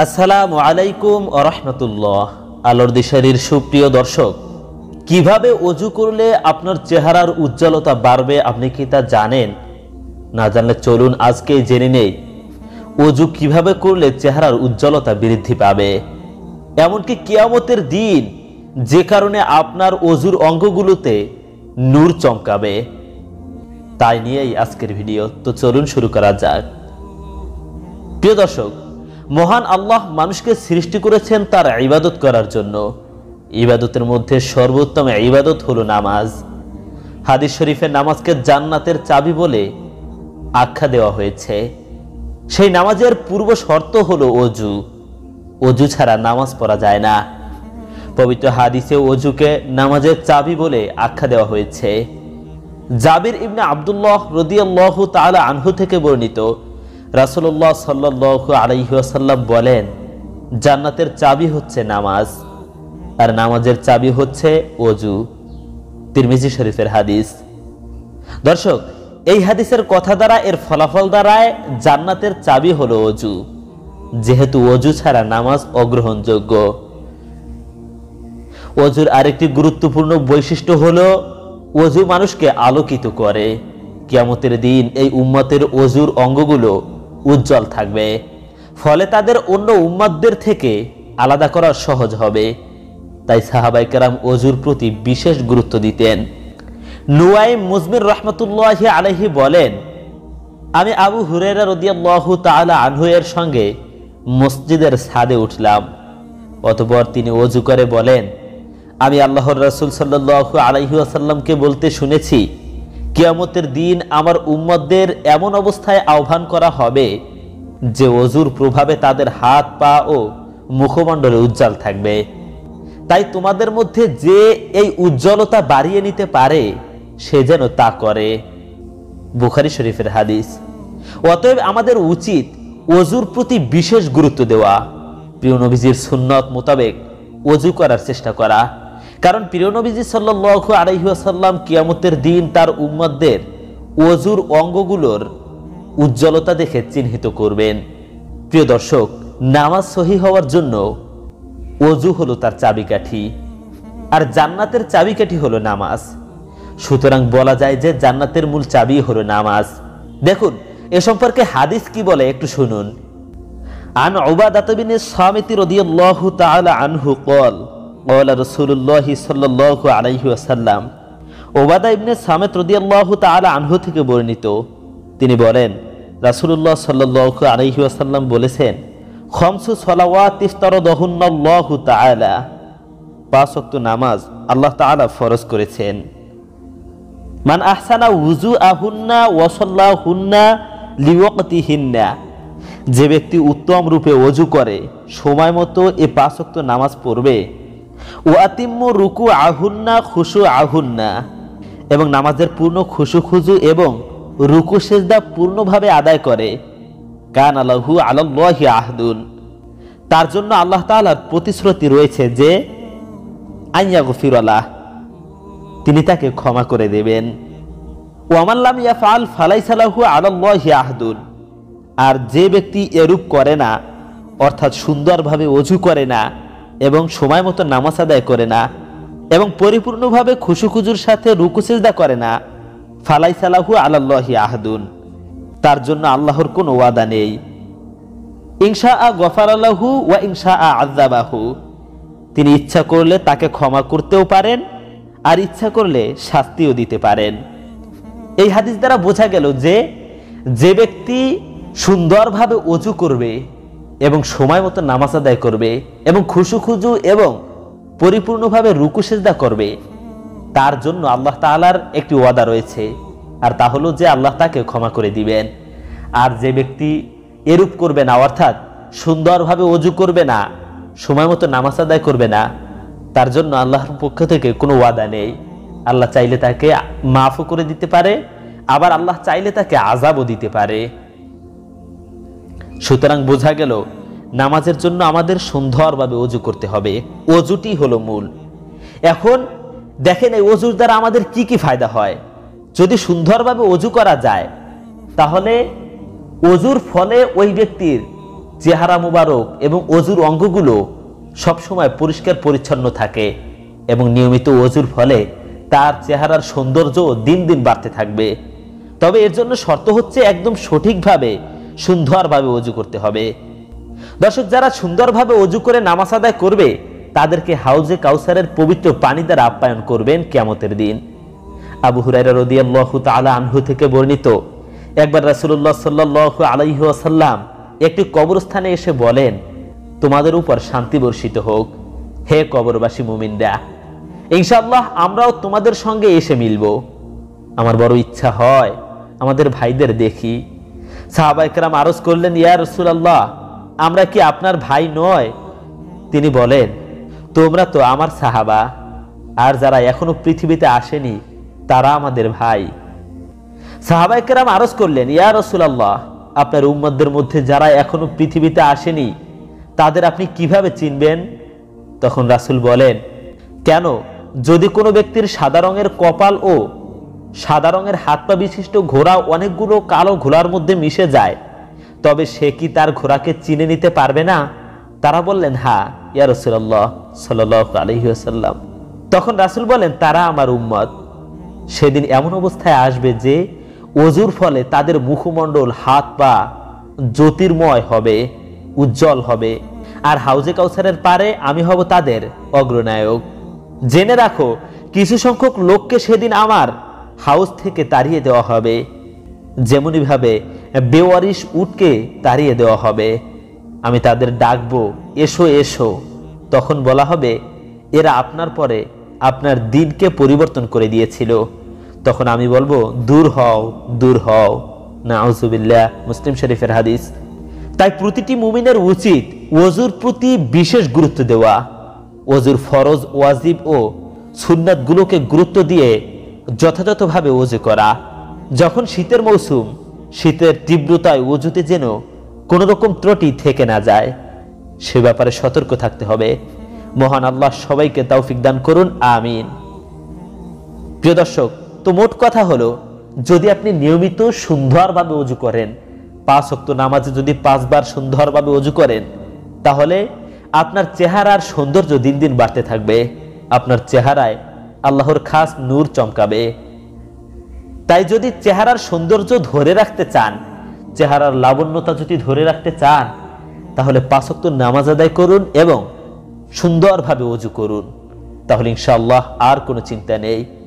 আসসালামু আলাইকুম আরহামতুল্লাহ আলোর দিশারির সুপ্রিয় দর্শক কিভাবে অজু করলে আপনার চেহারার উজ্জ্বলতা বাড়বে আপনি কি তা জানেন না জানলে চলুন আজকে জেনে নেই অজু কিভাবে করলে চেহারার উজ্জ্বলতা বৃদ্ধি পাবে এমনকি কিয়ামতের দিন যে কারণে আপনার অজুর অঙ্গগুলোতে নূর চমকাবে তাই নিয়েই আজকের ভিডিও তো চলুন শুরু করা যাক প্রিয় দর্শক মহান আল্লাহ মানুষকে সৃষ্টি করেছেন তার ইবাদত করার জন্য ইবাদতের মধ্যে সর্বোত্তম ইবাদত হলো নামাজ হাদিস শরীফের নামাজকে জান্নাতের চাবি বলে আখ্যা দেওয়া হয়েছে সেই নামাজের পূর্ব শর্ত হলো অজু অজু ছাড়া নামাজ পড়া যায় না পবিত্র হাদিসে অজুকে নামাজের চাবি বলে আখ্যা দেওয়া হয়েছে জাবির ইবনে আবদুল্লাহ রদিয়াল্লাহ তালা আনহু থেকে বর্ণিত রাসুল্লাহ সাল্লাহ আলহিহাসাল্লাম বলেন জান্নাতের চাবি হচ্ছে নামাজ আর নামাজের চাবি হচ্ছে অজু তিরমিজি শরীফের হাদিস দর্শক এই হাদিসের কথা দ্বারা এর ফলাফল দ্বারায় জান্নাতের চাবি হলো অজু যেহেতু অজু ছাড়া নামাজ অগ্রহণযোগ্য অজুর আরেকটি গুরুত্বপূর্ণ বৈশিষ্ট্য হল অজু মানুষকে আলোকিত করে কিয়ামতের দিন এই উম্মতের অজুর অঙ্গগুলো উজ্জ্বল থাকবে ফলে তাদের অন্য উম্মাদদের থেকে আলাদা করা সহজ হবে তাই সাহাবাই কেরাম অজুর প্রতি বিশেষ গুরুত্ব দিতেন নুয়াই মুজমির রহমতুল্লাহ আলহি বলেন আমি আবু হুরেরা রদিয়াল্লাহ তালা আনহুয়ের সঙ্গে মসজিদের ছাদে উঠলাম অতপর তিনি অজু করে বলেন আমি আল্লাহর রসুল সাল্লু আলহিউসাল্লামকে বলতে শুনেছি কিয়ামতের দিন আমার উম্মতদের এমন অবস্থায় আহ্বান করা হবে যে অজুর প্রভাবে তাদের হাত পা ও মুখমণ্ডলে উজ্জ্বল থাকবে তাই তোমাদের মধ্যে যে এই উজ্জ্বলতা বাড়িয়ে নিতে পারে সে যেন তা করে বুখারি শরীফের হাদিস অতএব আমাদের উচিত অজুর প্রতি বিশেষ গুরুত্ব দেওয়া প্রিয় নবীজির সুন্নত মোতাবেক অজু করার চেষ্টা করা কারণ প্রিয়নবীজি সাল্লাহ আলহিহাসাল্লাম কিয়ামতের দিন তার উম্মদদের ওজুর অঙ্গগুলোর উজ্জ্বলতা দেখে চিহ্নিত করবেন প্রিয় দর্শক নামাজ সহি হওয়ার জন্য অজু হলো তার চাবিকাঠি আর জান্নাতের চাবিকাঠি হলো নামাজ সুতরাং বলা যায় যে জান্নাতের মূল চাবি হলো নামাজ দেখুন এ সম্পর্কে হাদিস কি বলে একটু শুনুন আন ওবাদাতবিনের সামিতি রদিয়াল্লাহু তাআলা আনহু কল কলা রসুল্লাহ সাল্লাহ আলাইহি আসাল্লাম ওবাদা ইবনে সামেত রদিয়াল্লাহ তালা আনহু থেকে বর্ণিত তিনি বলেন রাসুলুল্লাহ সাল্লাহ আলহি আসাল্লাম বলেছেন খমসু সলাওয়াত ইফতার দহুন্নল্লাহ তালা পাঁচ অক্ত নামাজ আল্লাহ তালা ফরজ করেছেন মান আহসানা উজু আহুন্না ওয়াসল্লা হুন্না লিওকতি হিন্না যে ব্যক্তি উত্তম রূপে অজু করে সময় মতো এ পাঁচ নামাজ পড়বে ওয়াতিম্মু রুকু আহুন্না খুশু আহুন্না এবং নামাজের পূর্ণ খুশু খুজু এবং রুকু সেজদা পূর্ণভাবে আদায় করে কান আলাহু আলাল্লাহি আহদুন তার জন্য আল্লাহ তালার প্রতিশ্রুতি রয়েছে যে আইয়া গফির আল্লাহ তিনি তাকে ক্ষমা করে দেবেন ওয়ামাল্লাম ইয়াফাল ফালাই সালাহু আলাল্লাহি আহদুন আর যে ব্যক্তি এরূপ করে না অর্থাৎ সুন্দরভাবে অজু করে না এবং সময় মতো নামাজ আদায় করে না এবং পরিপূর্ণভাবে খুশুখুজুর সাথে রুকুসেজদা করে না ফালাই সালাহু আল্লাহ আহাদুন তার জন্য আল্লাহর কোনো ওয়াদা নেই ইংসা আ গফার আল্লাহু ওয়া ইংসা আ আজাবাহু তিনি ইচ্ছা করলে তাকে ক্ষমা করতেও পারেন আর ইচ্ছা করলে শাস্তিও দিতে পারেন এই হাদিস দ্বারা বোঝা গেল যে যে ব্যক্তি সুন্দরভাবে অজু করবে এবং সময় মতো নামাজ আদায় করবে এবং খুশু খুজু এবং পরিপূর্ণভাবে রুকু সেজদা করবে তার জন্য আল্লাহ তালার একটি ওয়াদা রয়েছে আর তা হলো যে আল্লাহ তাকে ক্ষমা করে দিবেন আর যে ব্যক্তি এরূপ করবে না অর্থাৎ সুন্দরভাবে অজু করবে না সময় মতো নামাজ আদায় করবে না তার জন্য আল্লাহর পক্ষ থেকে কোনো ওয়াদা নেই আল্লাহ চাইলে তাকে মাফও করে দিতে পারে আবার আল্লাহ চাইলে তাকে আজাবও দিতে পারে সুতরাং বোঝা গেল নামাজের জন্য আমাদের সুন্দরভাবে অজু করতে হবে অজুটি হলো মূল এখন দেখেন এই অজুর দ্বারা আমাদের কি কি ফায়দা হয় যদি সুন্দরভাবে অজু করা যায় তাহলে অজুর ফলে ওই ব্যক্তির চেহারা মুবারক এবং অজুর অঙ্গগুলো সবসময় পরিষ্কার পরিচ্ছন্ন থাকে এবং নিয়মিত অজুর ফলে তার চেহারার সৌন্দর্য দিন দিন বাড়তে থাকবে তবে এর জন্য শর্ত হচ্ছে একদম সঠিকভাবে সুন্দরভাবে অজু করতে হবে দর্শক যারা সুন্দরভাবে অজু করে নামাজ আদায় করবে তাদেরকে হাউজে কাউসারের পবিত্র পানি দ্বারা আপ্যায়ন করবেন কেমতের দিন আবু হুরাইরা রদিয়াল্লাহ তালা আনহু থেকে বর্ণিত একবার রাসুল্লাহ সাল্লাহ আলাইহাসাল্লাম একটি কবরস্থানে এসে বলেন তোমাদের উপর শান্তি বর্ষিত হোক হে কবরবাসী দা ইনশাল্লাহ আমরাও তোমাদের সঙ্গে এসে মিলব আমার বড় ইচ্ছা হয় আমাদের ভাইদের দেখি সাহাবা ইকরাম আরজ করলেন ইয়া রসুল আল্লাহ আমরা কি আপনার ভাই নয় তিনি বলেন তোমরা তো আমার সাহাবা আর যারা এখনো পৃথিবীতে আসেনি তারা আমাদের ভাই সাহাবা ইকরাম আরজ করলেন ইয়া রসুল আল্লাহ আপনার উম্মদের মধ্যে যারা এখনো পৃথিবীতে আসেনি তাদের আপনি কিভাবে চিনবেন তখন রাসুল বলেন কেন যদি কোনো ব্যক্তির সাদা রঙের কপাল ও সাদা রঙের হাত পা বিশিষ্ট ঘোড়া অনেকগুলো কালো ঘোড়ার মধ্যে মিশে যায় তবে সে কি তার ঘোড়াকে চিনে নিতে পারবে না তারা বললেন হা ইয়া রসুল্লাহ সাল আলহিহাসাল্লাম তখন রাসুল বলেন তারা আমার উম্মত সেদিন এমন অবস্থায় আসবে যে অজুর ফলে তাদের মুখমণ্ডল হাত পা জ্যোতির্ময় হবে উজ্জ্বল হবে আর হাউজে কাউসারের পারে আমি হব তাদের অগ্রনায়ক জেনে রাখো কিছু সংখ্যক লোককে সেদিন আমার হাউস থেকে তাড়িয়ে দেওয়া হবে যেমনইভাবে বেওয়ারিশ উটকে তাড়িয়ে দেওয়া হবে আমি তাদের ডাকবো এসো এসো তখন বলা হবে এরা আপনার পরে আপনার দিনকে পরিবর্তন করে দিয়েছিল তখন আমি বলবো দূর হও দূর হও নাউজুবিল্লা মুসলিম শরীফের হাদিস তাই প্রতিটি মুমিনের উচিত ওজুর প্রতি বিশেষ গুরুত্ব দেওয়া ওজুর ফরজ ওয়াজিব ও সুন্নাতগুলোকে গুরুত্ব দিয়ে যথাযথভাবে উজু করা যখন শীতের মৌসুম শীতের তীব্রতায় উজুতে যেন কোনো রকম ত্রুটি থেকে না যায় সে ব্যাপারে সতর্ক থাকতে হবে মহান আল্লাহ সবাইকে তৌফিক দান করুন আমিন প্রিয় দর্শক তো মোট কথা হলো যদি আপনি নিয়মিত সুন্দরভাবে উজু করেন পাঁচ অক্ত নামাজে যদি পাঁচবার সুন্দরভাবে উজু করেন তাহলে আপনার চেহারার সৌন্দর্য দিন দিন বাড়তে থাকবে আপনার চেহারায় আল্লাহর খাস নূর চমকাবে তাই যদি চেহারার সৌন্দর্য ধরে রাখতে চান চেহারার লাবণ্যতা যদি ধরে রাখতে চান তাহলে পাঁচক্ত নামাজ আদায় করুন এবং সুন্দরভাবে অজু করুন তাহলে ইনশাআল্লাহ আর কোনো চিন্তা নেই